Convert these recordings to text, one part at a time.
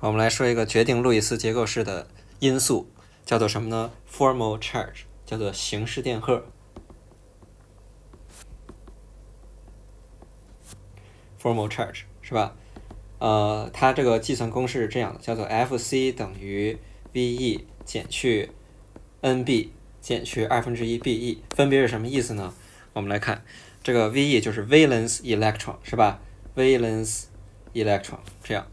我们来说一个决定路易斯结构式的因素，叫做什么呢？Formal charge，叫做形式电荷。Formal charge 是吧？呃，它这个计算公式是这样的，叫做 FC 等于 VE 减去 NB 减去二分之一 BE，分别是什么意思呢？我们来看，这个 VE 就是 valence electron 是吧？Valence electron 这样。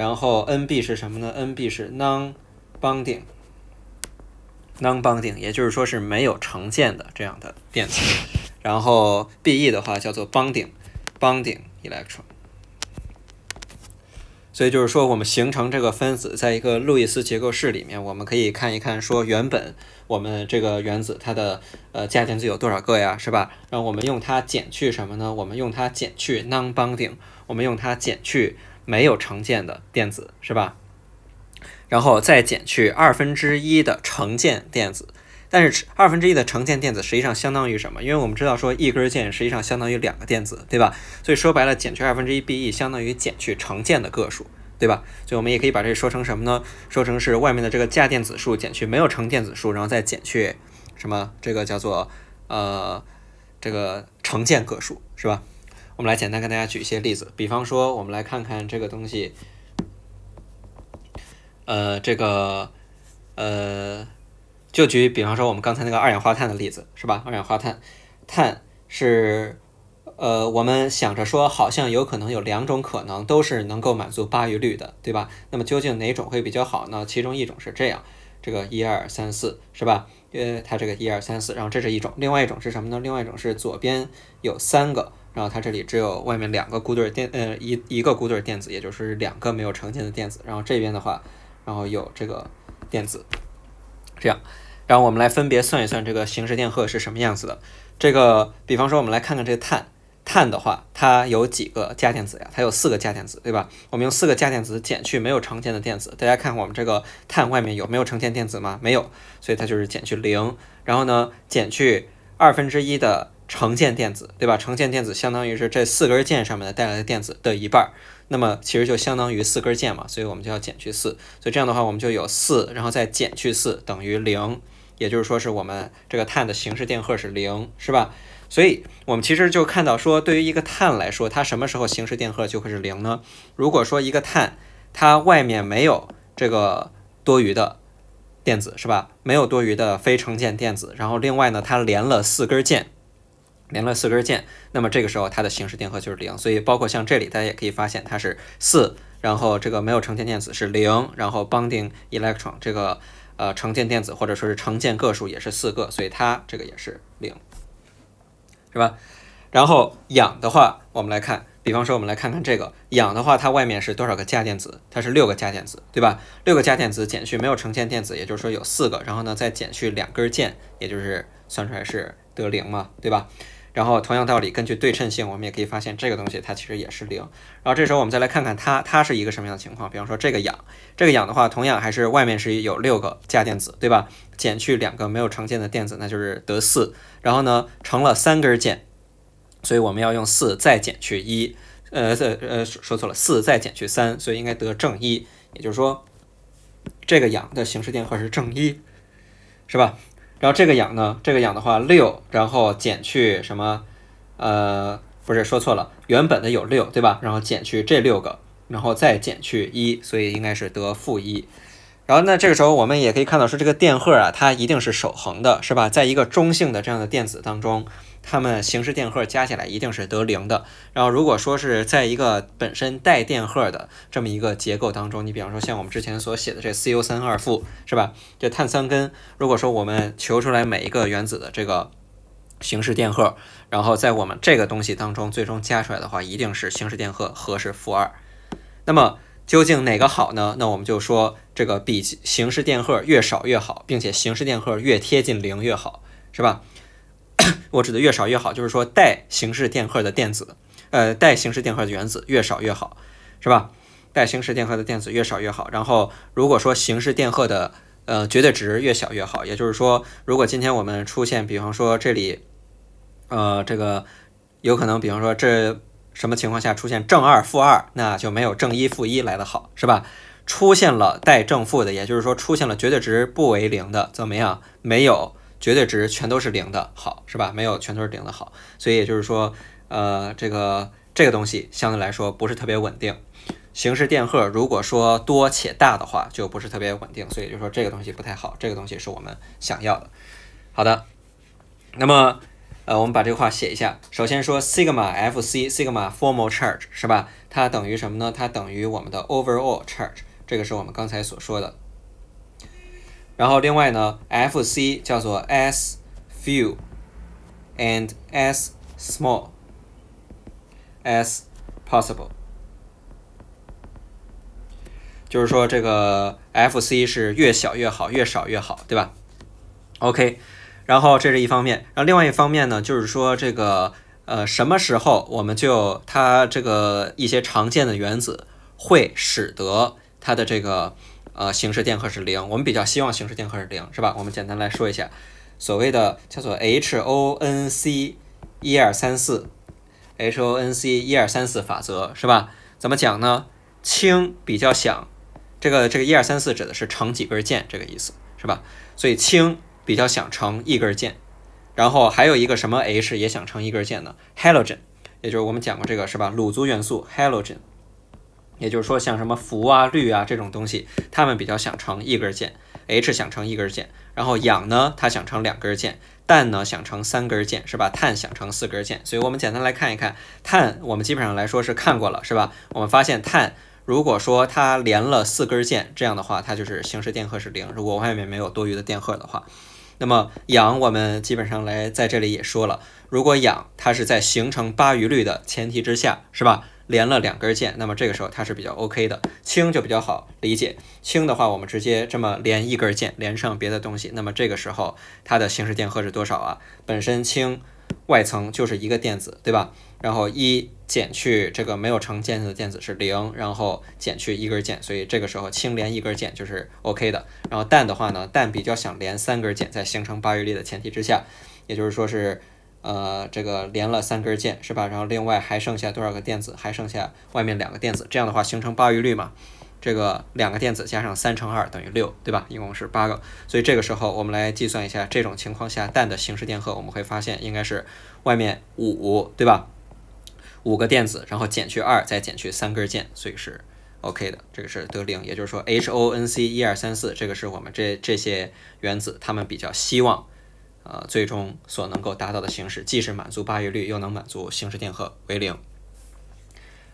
然后 N B 是什么呢？N B 是 non bonding，non bonding，也就是说是没有成键的这样的电子。然后 B E 的话叫做 bonding，bonding electron。所以就是说我们形成这个分子，在一个路易斯结构式里面，我们可以看一看说原本我们这个原子它的呃价电子有多少个呀，是吧？然后我们用它减去什么呢？我们用它减去 non bonding，我们用它减去。没有成键的电子是吧？然后再减去二分之一的成键电子，但是二分之一的成键电子实际上相当于什么？因为我们知道说一根键实际上相当于两个电子，对吧？所以说白了，减去二分之一 BE 相当于减去成键的个数，对吧？所以我们也可以把这说成什么呢？说成是外面的这个价电子数减去没有成电子数，然后再减去什么？这个叫做呃这个成键个数，是吧？我们来简单跟大家举一些例子，比方说，我们来看看这个东西，呃，这个，呃，就举比方说我们刚才那个二氧化碳的例子，是吧？二氧化碳，碳是，呃，我们想着说好像有可能有两种可能，都是能够满足八余律的，对吧？那么究竟哪种会比较好呢？其中一种是这样，这个一二三四是吧？呃，它这个一二三四，然后这是一种，另外一种是什么呢？另外一种是左边有三个。然后它这里只有外面两个孤对电，呃，一一个孤对电子，也就是两个没有成键的电子。然后这边的话，然后有这个电子，这样。然后我们来分别算一算这个形式电荷是什么样子的。这个，比方说我们来看看这个碳，碳的话，它有几个价电子呀？它有四个价电子，对吧？我们用四个价电子减去没有成键的电子。大家看我们这个碳外面有没有成键电子吗？没有，所以它就是减去零。然后呢，减去二分之一的。成键电子，对吧？成键电子相当于是这四根键上面的带来的电子的一半儿，那么其实就相当于四根键嘛，所以我们就要减去四，所以这样的话我们就有四，然后再减去四等于零，也就是说是我们这个碳的形式电荷是零，是吧？所以我们其实就看到说，对于一个碳来说，它什么时候形式电荷就会是零呢？如果说一个碳它外面没有这个多余的电子，是吧？没有多余的非成键电子，然后另外呢，它连了四根键。连了四根键，那么这个时候它的形式电荷就是零，所以包括像这里，大家也可以发现它是四，然后这个没有成键电子是零，然后 bonding electron 这个呃成键电子或者说是成键个数也是四个，所以它这个也是零，是吧？然后氧的话，我们来看，比方说我们来看看这个氧的话，它外面是多少个价电子？它是六个价电子，对吧？六个价电子减去没有成键电子，也就是说有四个，然后呢再减去两根键，也就是算出来是得零嘛，对吧？然后同样道理，根据对称性，我们也可以发现这个东西它其实也是零。然后这时候我们再来看看它，它是一个什么样的情况？比方说这个氧，这个氧的话，同样还是外面是有六个价电子，对吧？减去两个没有成键的电子，那就是得四。然后呢，成了三根键，所以我们要用四再减去一，呃，呃，说错了，四再减去三，所以应该得正一。也就是说，这个氧的形式电荷是正一，是吧？然后这个氧呢，这个氧的话六，然后减去什么？呃，不是说错了，原本的有六，对吧？然后减去这六个，然后再减去一，所以应该是得负一。然后那这个时候我们也可以看到，说这个电荷啊，它一定是守恒的，是吧？在一个中性的这样的电子当中。它们形式电荷加起来一定是得零的。然后如果说是在一个本身带电荷的这么一个结构当中，你比方说像我们之前所写的这 CO3-2- 负，是吧？这碳酸根，如果说我们求出来每一个原子的这个形式电荷，然后在我们这个东西当中最终加出来的话，一定是形式电荷和是负二。那么究竟哪个好呢？那我们就说这个比形式电荷越少越好，并且形式电荷越贴近零越好，是吧？我指的越少越好，就是说带形式电荷的电子，呃，带形式电荷的原子越少越好，是吧？带形式电荷的电子越少越好。然后，如果说形式电荷的，呃，绝对值越小越好，也就是说，如果今天我们出现，比方说这里，呃，这个有可能，比方说这什么情况下出现正二负二，那就没有正一负一来的好，是吧？出现了带正负的，也就是说出现了绝对值不为零的，怎么样？没有。绝对值全都是零的好是吧？没有全都是零的好，所以也就是说，呃，这个这个东西相对来说不是特别稳定。形式电荷如果说多且大的话，就不是特别稳定，所以就说这个东西不太好。这个东西是我们想要的。好的，那么呃，我们把这个话写一下。首先说 sigma FC sigma formal charge 是吧？它等于什么呢？它等于我们的 overall charge。这个是我们刚才所说的。然后另外呢，F C 叫做 as few and as small as possible，就是说这个 F C 是越小越好，越少越好，对吧？OK，然后这是一方面，然后另外一方面呢，就是说这个呃，什么时候我们就它这个一些常见的原子会使得它的这个。呃，形式电荷是零，我们比较希望形式电荷是零，是吧？我们简单来说一下，所谓的叫做 H O N C 一二三四，H O N C 一二三四法则是吧？怎么讲呢？氢比较想这个这个一二三四指的是成几根键，这个意思是吧？所以氢比较想成一根键，然后还有一个什么 H 也想成一根键呢 h a l o g e n 也就是我们讲过这个是吧？卤族元素 halogen。也就是说，像什么氟啊、氯啊这种东西，它们比较想成一根键；H 想成一根键，然后氧呢，它想成两根键；氮呢想成三根键，是吧？碳想成四根键。所以我们简单来看一看，碳我们基本上来说是看过了，是吧？我们发现碳，如果说它连了四根键，这样的话它就是形式电荷是零，如果外面没有多余的电荷的话。那么氧我们基本上来在这里也说了，如果氧它是在形成八余律的前提之下，是吧？连了两根键，那么这个时候它是比较 OK 的，氢就比较好理解。氢的话，我们直接这么连一根键，连上别的东西，那么这个时候它的形式电荷是多少啊？本身氢外层就是一个电子，对吧？然后一减去这个没有成键的电子是零，然后减去一根键，所以这个时候氢连一根键就是 OK 的。然后氮的话呢，氮比较想连三根键，在形成八日力的前提之下，也就是说是。呃，这个连了三根键是吧？然后另外还剩下多少个电子？还剩下外面两个电子。这样的话形成八余率嘛？这个两个电子加上三乘二等于六，对吧？一共是八个。所以这个时候我们来计算一下这种情况下氮的形式电荷，我们会发现应该是外面五，对吧？五个电子，然后减去二，再减去三根键，所以是 OK 的。这个是得零，也就是说 H O N C 一二三四，这个是我们这这些原子，它们比较希望。呃，最终所能够达到的形式，既是满足八月律，又能满足形式电荷为零。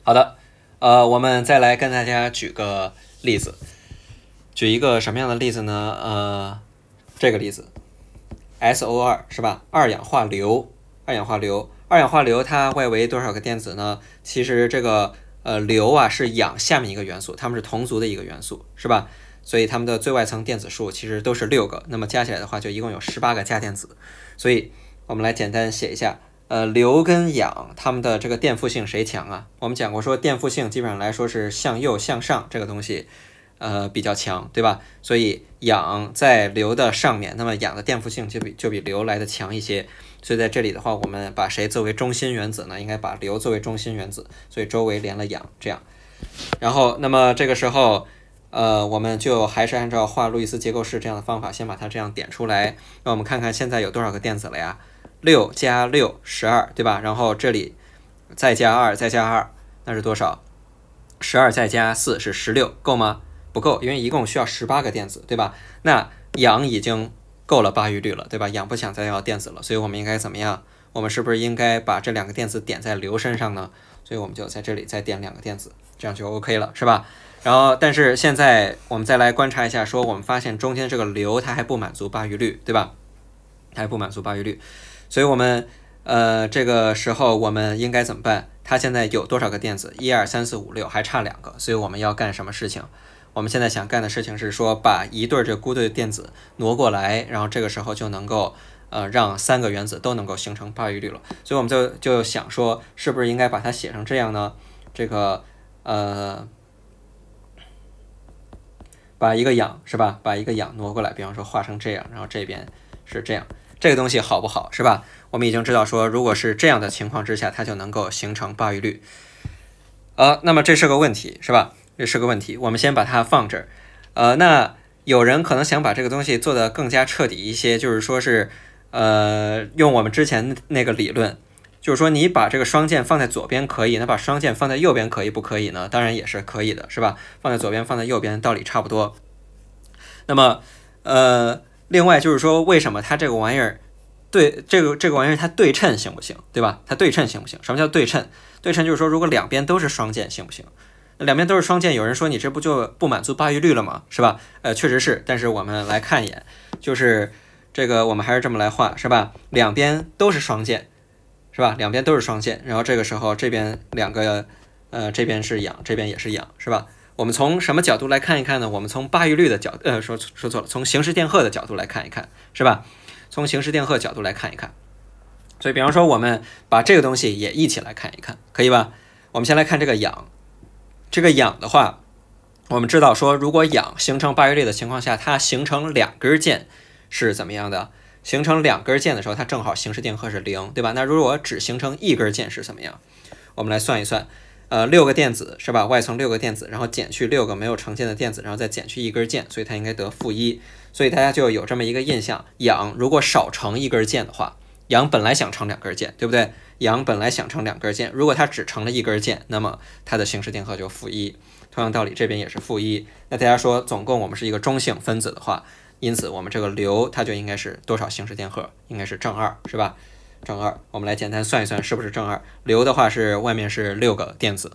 好的，呃，我们再来跟大家举个例子，举一个什么样的例子呢？呃，这个例子，SO2 是吧？二氧化硫，二氧化硫，二氧化硫它外围多少个电子呢？其实这个呃，硫啊是氧下面一个元素，它们是同族的一个元素，是吧？所以它们的最外层电子数其实都是六个，那么加起来的话就一共有十八个价电子。所以我们来简单写一下，呃，硫跟氧它们的这个电负性谁强啊？我们讲过说电负性基本上来说是向右向上这个东西，呃，比较强，对吧？所以氧在硫的上面，那么氧的电负性就比就比硫来的强一些。所以在这里的话，我们把谁作为中心原子呢？应该把硫作为中心原子，所以周围连了氧，这样。然后，那么这个时候。呃，我们就还是按照画路易斯结构式这样的方法，先把它这样点出来。那我们看看现在有多少个电子了呀？六加六，十二，对吧？然后这里再加二，再加二，那是多少？十二再加四是十六，够吗？不够，因为一共需要十八个电子，对吧？那氧已经够了八余率了，对吧？氧不想再要电子了，所以我们应该怎么样？我们是不是应该把这两个电子点在硫身上呢？所以我们就在这里再点两个电子，这样就 OK 了，是吧？然后，但是现在我们再来观察一下，说我们发现中间这个硫它还不满足八隅率，对吧？它还不满足八隅率，所以我们呃这个时候我们应该怎么办？它现在有多少个电子？一二三四五六，还差两个，所以我们要干什么事情？我们现在想干的事情是说把一对这孤对电子挪过来，然后这个时候就能够。呃，让三个原子都能够形成八隅律了，所以我们就就想说，是不是应该把它写成这样呢？这个，呃，把一个氧是吧，把一个氧挪过来，比方说画成这样，然后这边是这样，这个东西好不好是吧？我们已经知道说，如果是这样的情况之下，它就能够形成八隅律。呃，那么这是个问题是吧？这是个问题，我们先把它放这儿。呃，那有人可能想把这个东西做得更加彻底一些，就是说是。呃，用我们之前那个理论，就是说你把这个双键放在左边可以，那把双键放在右边可以不可以呢？当然也是可以的，是吧？放在左边，放在右边，道理差不多。那么，呃，另外就是说，为什么它这个玩意儿，对这个这个玩意儿它对称行不行？对吧？它对称行不行？什么叫对称？对称就是说，如果两边都是双键行不行？两边都是双键，有人说你这不就不满足八隅率了吗？是吧？呃，确实是，但是我们来看一眼，就是。这个我们还是这么来画，是吧？两边都是双键，是吧？两边都是双键。然后这个时候，这边两个，呃，这边是氧，这边也是氧，是吧？我们从什么角度来看一看呢？我们从八隅律的角，呃，说说错了，从形式电荷的角度来看一看，是吧？从形式电荷角度来看一看。所以，比方说，我们把这个东西也一起来看一看，可以吧？我们先来看这个氧，这个氧的话，我们知道说，如果氧形成八隅律的情况下，它形成两根键。是怎么样的？形成两根键的时候，它正好形式电荷是零，对吧？那如果只形成一根键是怎么样？我们来算一算，呃，六个电子是吧？外层六个电子，然后减去六个没有成键的电子，然后再减去一根键，所以它应该得负一。所以大家就有这么一个印象：氧如果少成一根键的话，氧本来想成两根键，对不对？氧本来想成两根键，如果它只成了一根键，那么它的形式电荷就负一。同样道理，这边也是负一。那大家说，总共我们是一个中性分子的话。因此，我们这个硫它就应该是多少形式电荷？应该是正二，是吧？正二，我们来简单算一算，是不是正二？硫的话是外面是六个电子，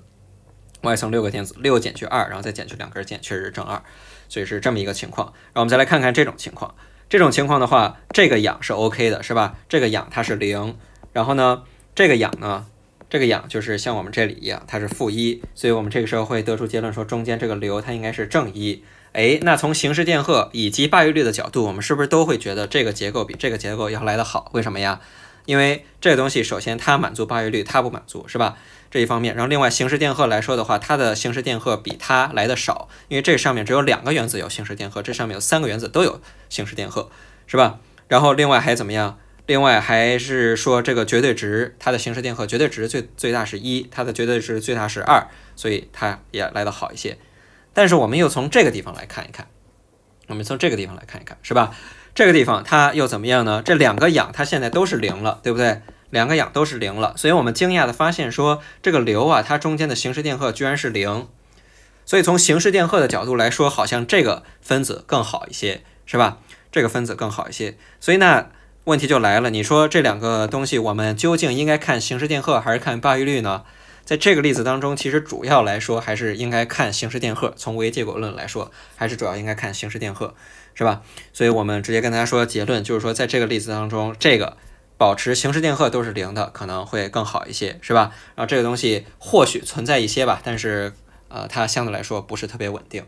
外层六个电子，六减去二，然后再减去两根键，确实是正二，所以是这么一个情况。然后我们再来看看这种情况，这种情况的话，这个氧是 OK 的，是吧？这个氧它是零，然后呢，这个氧呢，这个氧就是像我们这里一样，它是负一，所以我们这个时候会得出结论说，中间这个硫它应该是正一。哎，那从形式电荷以及八隅率的角度，我们是不是都会觉得这个结构比这个结构要来得好？为什么呀？因为这个东西首先它满足八隅率，它不满足，是吧？这一方面，然后另外形式电荷来说的话，它的形式电荷比它来的少，因为这上面只有两个原子有形式电荷，这上面有三个原子都有形式电荷，是吧？然后另外还怎么样？另外还是说这个绝对值，它的形式电荷绝对值最最大是一，它的绝对值最大是二，所以它也来得好一些。但是我们又从这个地方来看一看，我们从这个地方来看一看，是吧？这个地方它又怎么样呢？这两个氧它现在都是零了，对不对？两个氧都是零了，所以我们惊讶的发现说，这个硫啊，它中间的形式电荷居然是零。所以从形式电荷的角度来说，好像这个分子更好一些，是吧？这个分子更好一些。所以那问题就来了，你说这两个东西，我们究竟应该看形式电荷还是看八隅率呢？在这个例子当中，其实主要来说还是应该看形式电荷。从唯结果论来说，还是主要应该看形式电荷，是吧？所以我们直接跟大家说结论，就是说在这个例子当中，这个保持形式电荷都是零的可能会更好一些，是吧？然后这个东西或许存在一些吧，但是呃，它相对来说不是特别稳定。